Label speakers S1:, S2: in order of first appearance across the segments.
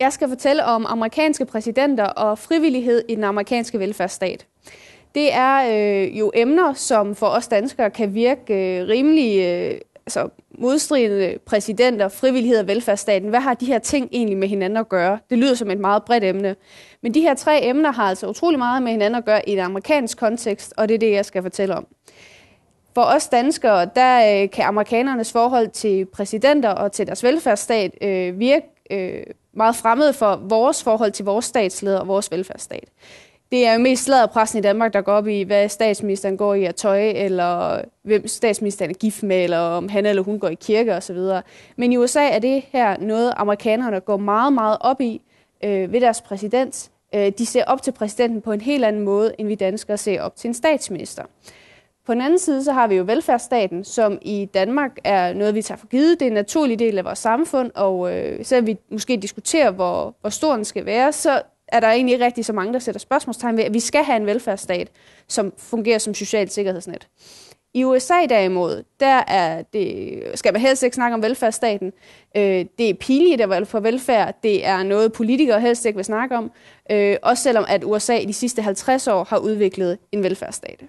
S1: Jeg skal fortælle om amerikanske præsidenter og frivillighed i den amerikanske velfærdsstat. Det er øh, jo emner, som for os danskere kan virke øh, rimelig øh, altså, modstridende præsidenter, frivillighed og velfærdsstaten. Hvad har de her ting egentlig med hinanden at gøre? Det lyder som et meget bredt emne. Men de her tre emner har altså utrolig meget med hinanden at gøre i en amerikansk kontekst, og det er det, jeg skal fortælle om. For os danskere, der øh, kan amerikanernes forhold til præsidenter og til deres velfærdsstat øh, virke øh, meget fremmede for vores forhold til vores statsleder og vores velfærdsstat. Det er jo mest pressen i Danmark, der går op i, hvad statsministeren går i at tøj, eller hvem statsministeren er gift med, eller om han eller hun går i kirke osv. Men i USA er det her noget, amerikanerne går meget, meget op i øh, ved deres præsident. Øh, de ser op til præsidenten på en helt anden måde, end vi danskere ser op til en statsminister. På den anden side, så har vi jo velfærdsstaten, som i Danmark er noget, vi tager for givet. Det er en naturlig del af vores samfund, og øh, selvom vi måske diskuterer, hvor, hvor stor den skal være, så er der egentlig ikke rigtig så mange, der sætter spørgsmålstegn ved, at vi skal have en velfærdsstat, som fungerer som socialt sikkerhedsnet. I USA derimod, der er det, skal man helst ikke snakke om velfærdsstaten. Øh, det er pinligt at for velfærd. Det er noget, politikere helst ikke vil snakke om. Øh, også selvom at USA i de sidste 50 år har udviklet en velfærdsstat.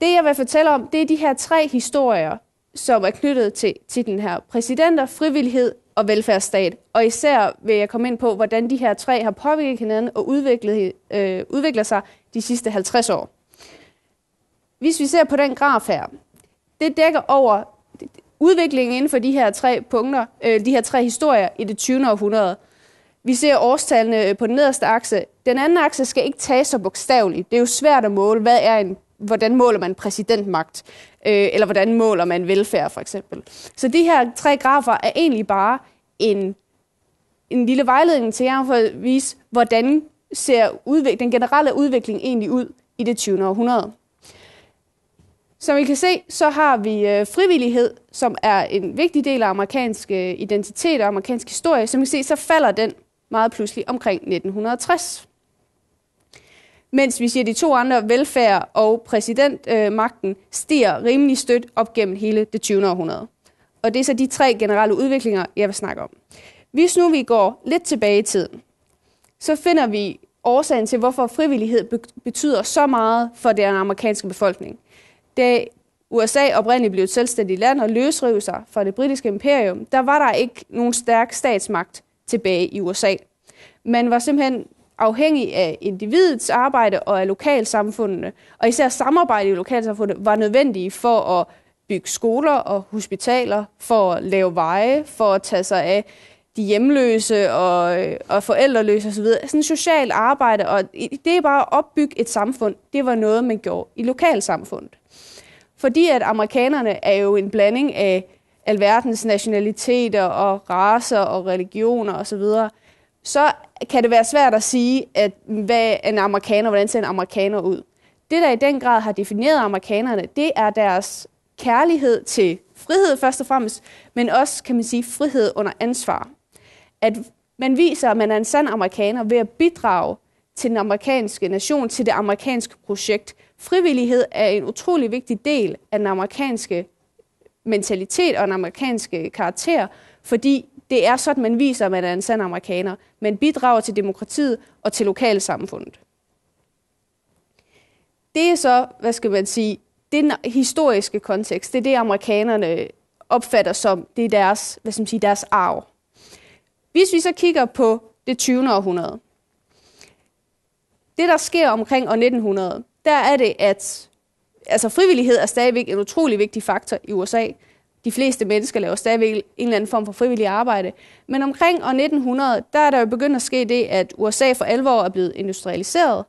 S1: Det, jeg vil fortælle om, det er de her tre historier, som er knyttet til, til den her præsidenter, frivillighed og velfærdsstat. Og især vil jeg komme ind på, hvordan de her tre har påvirket hinanden og udviklet, øh, udvikler sig de sidste 50 år. Hvis vi ser på den graf her, det dækker over udviklingen inden for de her tre punkter, øh, de her tre historier i det 20. århundrede. Vi ser årstallene på den nederste akse. Den anden akse skal ikke tages så bogstaveligt. Det er jo svært at måle, hvad er en hvordan måler man præsidentmagt, øh, eller hvordan måler man velfærd for eksempel. Så de her tre grafer er egentlig bare en, en lille vejledning til jer for at vise, hvordan ser udvik- den generelle udvikling egentlig ud i det 20. århundrede. Som I kan se, så har vi øh, frivillighed, som er en vigtig del af amerikansk øh, identitet og amerikansk historie. Som I kan se, så falder den meget pludselig omkring 1960 mens vi siger, at de to andre, velfærd og præsidentmagten, øh, stiger rimelig stødt op gennem hele det 20. århundrede. Og det er så de tre generelle udviklinger, jeg vil snakke om. Hvis nu vi går lidt tilbage i tiden, så finder vi årsagen til, hvorfor frivillighed betyder så meget for den amerikanske befolkning. Da USA oprindeligt blev et selvstændigt land og løsrev sig fra det britiske imperium, der var der ikke nogen stærk statsmagt tilbage i USA. Man var simpelthen afhængig af individets arbejde og af lokalsamfundene, og især samarbejde i lokalsamfundet, var nødvendige for at bygge skoler og hospitaler, for at lave veje, for at tage sig af de hjemløse og, øh, og forældreløse osv. Sådan socialt arbejde, og det er bare at opbygge et samfund, det var noget, man gjorde i lokalsamfundet. Fordi at amerikanerne er jo en blanding af alverdens nationaliteter og raser og religioner osv., så, så kan det være svært at sige, at hvad en amerikaner, hvordan ser en amerikaner ud. Det, der i den grad har defineret amerikanerne, det er deres kærlighed til frihed først og fremmest, men også, kan man sige, frihed under ansvar. At man viser, at man er en sand amerikaner ved at bidrage til den amerikanske nation, til det amerikanske projekt. Frivillighed er en utrolig vigtig del af den amerikanske mentalitet og den amerikanske karakter, fordi det er sådan, man viser, at man er en sand amerikaner. Man bidrager til demokratiet og til lokalsamfundet. Det er så, hvad skal man sige, den historiske kontekst. Det er det, amerikanerne opfatter som, det er deres, hvad skal man sige, deres arv. Hvis vi så kigger på det 20. århundrede, det der sker omkring år 1900, der er det, at altså frivillighed er stadigvæk en utrolig vigtig faktor i USA de fleste mennesker laver stadigvæk en eller anden form for frivillig arbejde. Men omkring år 1900, der er der jo begyndt at ske det, at USA for alvor er blevet industrialiseret.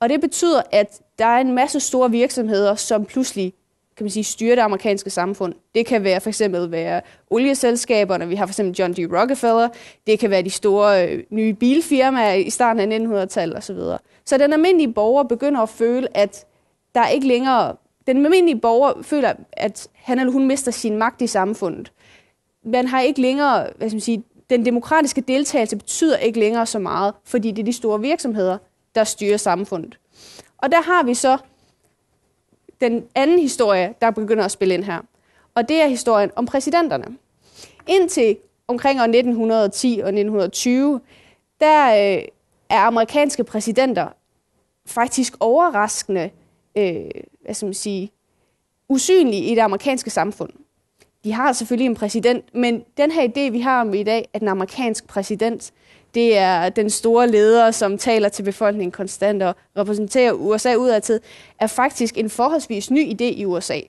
S1: Og det betyder, at der er en masse store virksomheder, som pludselig kan man sige, styrer det amerikanske samfund. Det kan være for eksempel være olieselskaberne, vi har for eksempel John D. Rockefeller, det kan være de store øh, nye bilfirmaer i starten af 1900-tallet osv. Så den almindelige borger begynder at føle, at der er ikke længere den almindelige borger føler, at han eller hun mister sin magt i samfundet. Man har ikke længere, hvad skal man sige, den demokratiske deltagelse betyder ikke længere så meget, fordi det er de store virksomheder, der styrer samfundet. Og der har vi så den anden historie, der begynder at spille ind her. Og det er historien om præsidenterne. Indtil omkring år 1910 og 1920, der øh, er amerikanske præsidenter faktisk overraskende øh, øh, hvad skal man sige, usynlige i det amerikanske samfund. De har selvfølgelig en præsident, men den her idé, vi har om i dag, at en amerikansk præsident, det er den store leder, som taler til befolkningen konstant og repræsenterer USA udadtil, er faktisk en forholdsvis ny idé i USA.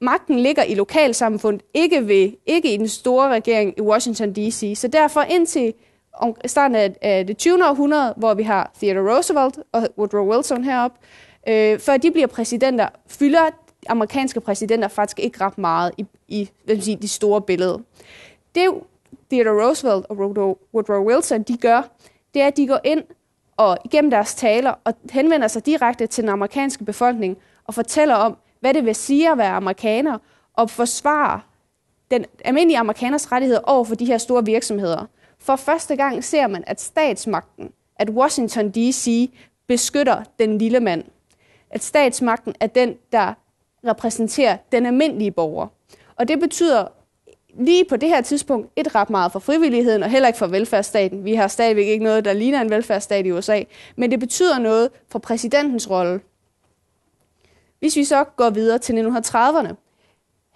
S1: Magten ligger i lokalsamfundet, ikke, ved, ikke i den store regering i Washington D.C. Så derfor indtil om starten af, af det 20. århundrede, hvor vi har Theodore Roosevelt og Woodrow Wilson heroppe, Øh, før de bliver præsidenter, fylder amerikanske præsidenter faktisk ikke ret meget i, i hvad man siger, de store billede. Det Theodore Roosevelt og Woodrow Wilson de gør, det er, at de går ind og igennem deres taler og henvender sig direkte til den amerikanske befolkning og fortæller om, hvad det vil sige at være amerikaner og forsvare den almindelige amerikaners rettigheder over for de her store virksomheder. For første gang ser man, at statsmagten, at Washington D.C. beskytter den lille mand at statsmagten er den, der repræsenterer den almindelige borger. Og det betyder lige på det her tidspunkt et ret meget for frivilligheden, og heller ikke for velfærdsstaten. Vi har stadigvæk ikke noget, der ligner en velfærdsstat i USA, men det betyder noget for præsidentens rolle. Hvis vi så går videre til 1930'erne,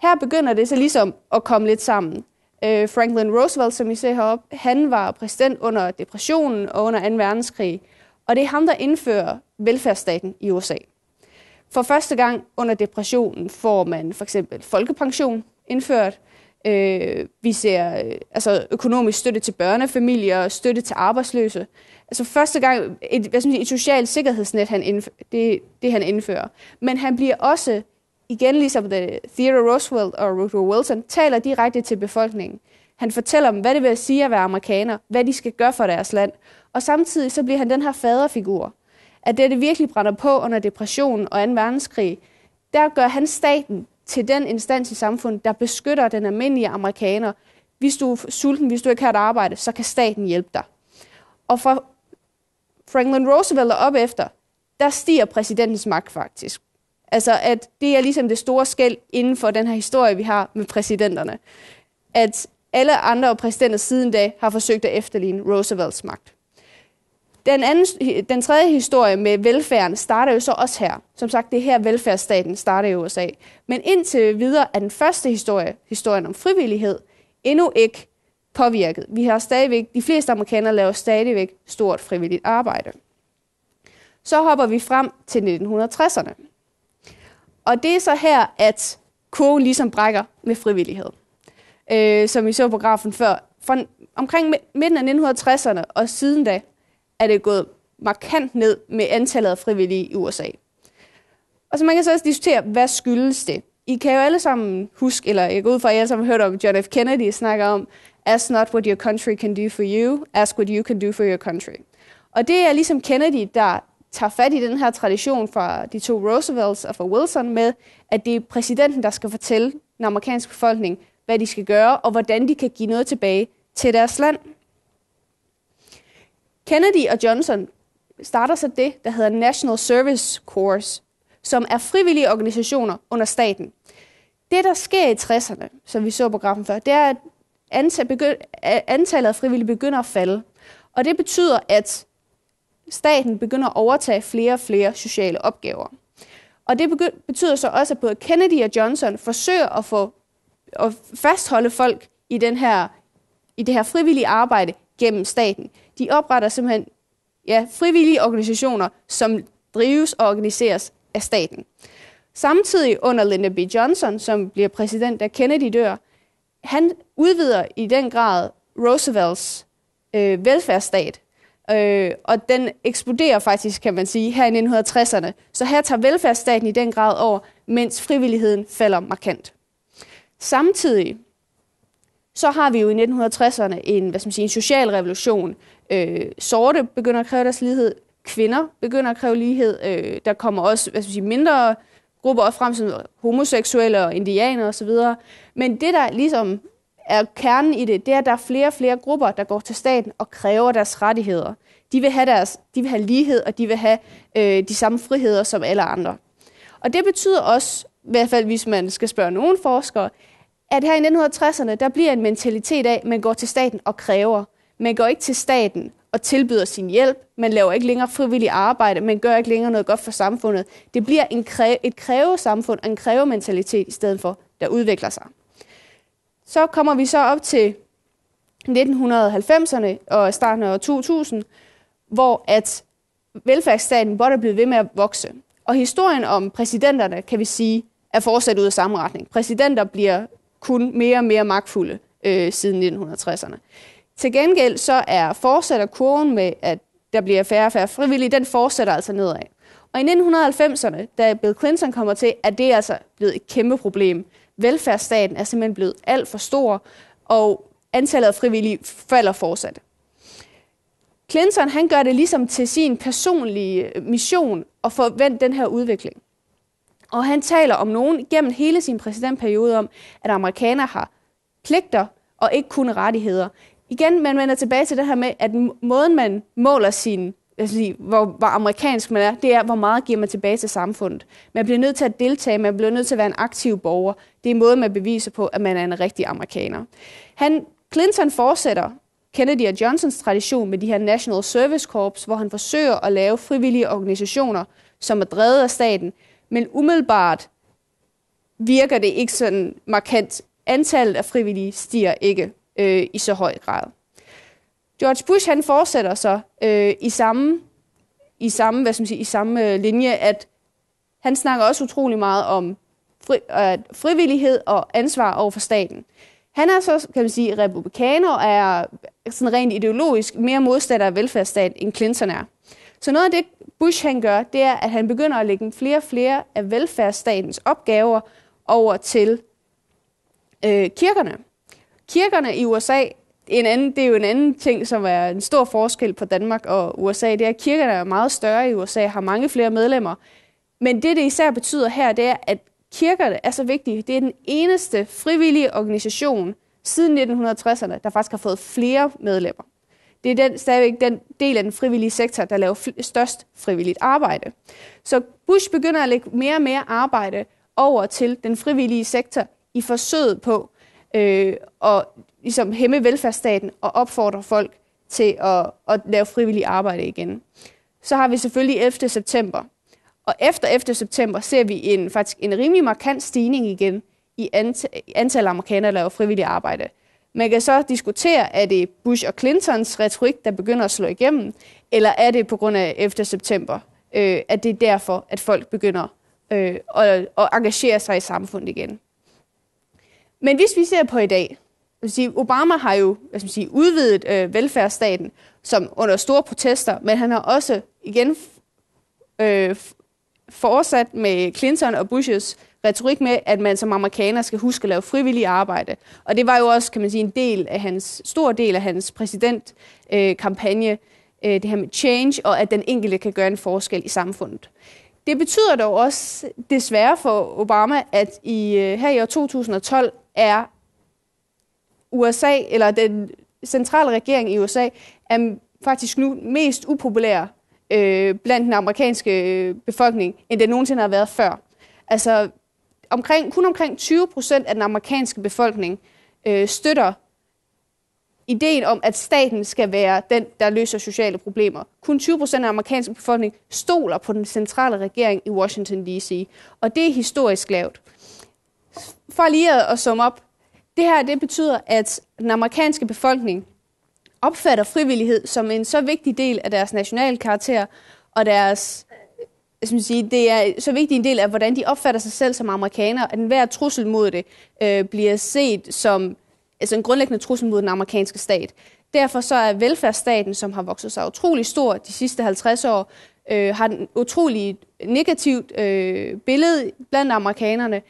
S1: her begynder det så ligesom at komme lidt sammen. Øh, Franklin Roosevelt, som I ser heroppe, han var præsident under depressionen og under 2. verdenskrig, og det er ham, der indfører velfærdsstaten i USA. For første gang under depressionen får man for eksempel folkepension indført. Øh, vi ser øh, altså økonomisk støtte til børnefamilier, og støtte til arbejdsløse. Altså første gang et, hvad skal man sige, et socialt sikkerhedsnet, han indfører, det, det han indfører. Men han bliver også, igen ligesom det, Theodore Roosevelt og Woodrow Wilson, taler direkte til befolkningen. Han fortæller dem, hvad det vil sige at være amerikaner, hvad de skal gøre for deres land. Og samtidig så bliver han den her faderfigur, at det, det virkelig brænder på under depressionen og 2. verdenskrig, der gør han staten til den instans i samfundet, der beskytter den almindelige amerikaner. Hvis du er sulten, hvis du ikke har et arbejde, så kan staten hjælpe dig. Og fra Franklin Roosevelt op efter, der stiger præsidentens magt faktisk. Altså, at det er ligesom det store skæld inden for den her historie, vi har med præsidenterne. At alle andre præsidenter siden da har forsøgt at efterligne Roosevelts magt. Den, anden, den tredje historie med velfærden starter jo så også her. Som sagt, det er her velfærdsstaten starter i USA. Men indtil videre er den første historie, historien om frivillighed, endnu ikke påvirket. Vi har stadigvæk, de fleste amerikanere laver stadigvæk stort frivilligt arbejde. Så hopper vi frem til 1960'erne. Og det er så her, at kurven ligesom brækker med frivillighed. Øh, som vi så på grafen før. Fra omkring midten af 1960'erne og siden da, er det gået markant ned med antallet af frivillige i USA. Og så man kan så også diskutere, hvad skyldes det? I kan jo alle sammen huske, eller jeg går ud fra, at I alle sammen har hørt om John F. Kennedy snakker om, ask not what your country can do for you, ask what you can do for your country. Og det er ligesom Kennedy, der tager fat i den her tradition fra de to Roosevelts og fra Wilson med, at det er præsidenten, der skal fortælle den amerikanske befolkning, hvad de skal gøre, og hvordan de kan give noget tilbage til deres land. Kennedy og Johnson starter så det, der hedder National Service Corps, som er frivillige organisationer under staten. Det, der sker i 60'erne, som vi så på grafen før, det er, at antallet af frivillige begynder at falde. Og det betyder, at staten begynder at overtage flere og flere sociale opgaver. Og det betyder så også, at både Kennedy og Johnson forsøger at, få, at fastholde folk i, den her, i det her frivillige arbejde gennem staten. De opretter simpelthen ja, frivillige organisationer, som drives og organiseres af staten. Samtidig under Lyndon B. Johnson, som bliver præsident, da Kennedy dør, han udvider i den grad Roosevelts øh, velfærdsstat, øh, og den eksploderer faktisk, kan man sige, her i 1960'erne. Så her tager velfærdsstaten i den grad over, mens frivilligheden falder markant. Samtidig så har vi jo i 1960'erne en, hvad skal man sige, en social revolution. Øh, sorte begynder at kræve deres lighed, kvinder begynder at kræve lighed. Øh, der kommer også hvad skal man sige, mindre grupper også frem, som homoseksuelle og indianer osv. Men det, der ligesom er kernen i det, det er, at der er flere og flere grupper, der går til staten og kræver deres rettigheder. De vil have, deres, de vil have lighed, og de vil have øh, de samme friheder som alle andre. Og det betyder også, i hvert fald hvis man skal spørge nogen forskere, at her i 1960'erne, der bliver en mentalitet af, at man går til staten og kræver. Man går ikke til staten og tilbyder sin hjælp. Man laver ikke længere frivillig arbejde. Man gør ikke længere noget godt for samfundet. Det bliver en kræ- et krævesamfund og en krævementalitet i stedet for, der udvikler sig. Så kommer vi så op til 1990'erne og starten af 2000, hvor at velfærdsstaten blot er blevet ved med at vokse. Og historien om præsidenterne, kan vi sige, er fortsat ud af samme retning. Præsidenter bliver kun mere og mere magtfulde øh, siden 1960'erne. Til gengæld så er fortsætter kurven med, at der bliver færre og færre frivillige, den fortsætter altså nedad. Og i 1990'erne, da Bill Clinton kommer til, at det altså blevet et kæmpe problem. Velfærdsstaten er simpelthen blevet alt for stor, og antallet af frivillige falder fortsat. Clinton han gør det ligesom til sin personlige øh, mission at forvente den her udvikling. Og han taler om nogen gennem hele sin præsidentperiode om, at amerikanere har pligter og ikke kun rettigheder. Igen, man vender tilbage til det her med, at måden man måler sin altså, hvor, hvor amerikansk man er, det er, hvor meget giver man tilbage til samfundet. Man bliver nødt til at deltage, man bliver nødt til at være en aktiv borger. Det er måden, man beviser på, at man er en rigtig amerikaner. Han, Clinton fortsætter Kennedy og Johnsons tradition med de her National Service Corps, hvor han forsøger at lave frivillige organisationer, som er drevet af staten, men umiddelbart virker det ikke sådan markant. Antallet af frivillige stiger ikke øh, i så høj grad. George Bush han fortsætter så øh, i samme i samme, hvad skal man sige, i samme øh, linje, at han snakker også utrolig meget om fri, øh, frivillighed og ansvar over for staten. Han er så, kan man sige, republikaner og er sådan rent ideologisk mere modstander af velfærdsstat, end Clinton er. Så noget af det, Bush han gør, det er, at han begynder at lægge flere og flere af velfærdsstatens opgaver over til øh, kirkerne. Kirkerne i USA, en anden, det er jo en anden ting, som er en stor forskel på Danmark og USA, det er, at kirkerne er meget større i USA, har mange flere medlemmer. Men det, det især betyder her, det er, at kirkerne er så vigtige. Det er den eneste frivillige organisation siden 1960'erne, der faktisk har fået flere medlemmer det er den, stadigvæk den del af den frivillige sektor, der laver fl- størst frivilligt arbejde. Så Bush begynder at lægge mere og mere arbejde over til den frivillige sektor i forsøget på øh, at ligesom hæmme velfærdsstaten og opfordre folk til at, at lave frivilligt arbejde igen. Så har vi selvfølgelig 11. september. Og efter 11. september ser vi en, faktisk en rimelig markant stigning igen i antallet af amerikanere, der laver frivilligt arbejde. Man kan så diskutere, er det Bush og Clintons retorik, der begynder at slå igennem, eller er det på grund af efter september, øh, at det er derfor, at folk begynder øh, at, at engagere sig i samfundet igen. Men hvis vi ser på i dag, vil sige, Obama har jo jeg skal man sige, udvidet øh, velfærdsstaten som under store protester, men han har også igen øh, fortsat med Clinton og Bushes retorik med, at man som amerikaner skal huske at lave frivillig arbejde. Og det var jo også, kan man sige, en del af hans, stor del af hans præsidentkampagne, øh, øh, det her med change, og at den enkelte kan gøre en forskel i samfundet. Det betyder dog også desværre for Obama, at i, øh, her i år 2012 er USA, eller den centrale regering i USA, er faktisk nu mest upopulær øh, blandt den amerikanske øh, befolkning, end det nogensinde har været før. Altså, omkring, kun omkring 20 procent af den amerikanske befolkning øh, støtter ideen om, at staten skal være den, der løser sociale problemer. Kun 20 procent af amerikanske befolkning stoler på den centrale regering i Washington D.C., og det er historisk lavt. For lige at, at summe op, det her det betyder, at den amerikanske befolkning opfatter frivillighed som en så vigtig del af deres nationale karakter og deres som sige, det er så vigtig en del af, hvordan de opfatter sig selv som amerikanere, at enhver trussel mod det øh, bliver set som altså en grundlæggende trussel mod den amerikanske stat. Derfor så er velfærdsstaten, som har vokset sig utrolig stor de sidste 50 år, øh, har en utrolig negativt øh, billede blandt amerikanerne.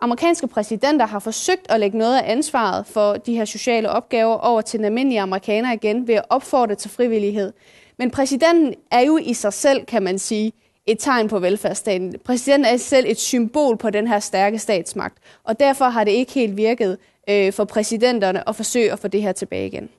S1: Amerikanske præsidenter har forsøgt at lægge noget af ansvaret for de her sociale opgaver over til den almindelige amerikaner igen ved at opfordre til frivillighed. Men præsidenten er jo i sig selv, kan man sige, et tegn på velfærdsstaten. Præsidenten er selv et symbol på den her stærke statsmagt, og derfor har det ikke helt virket øh, for præsidenterne at forsøge at få det her tilbage igen.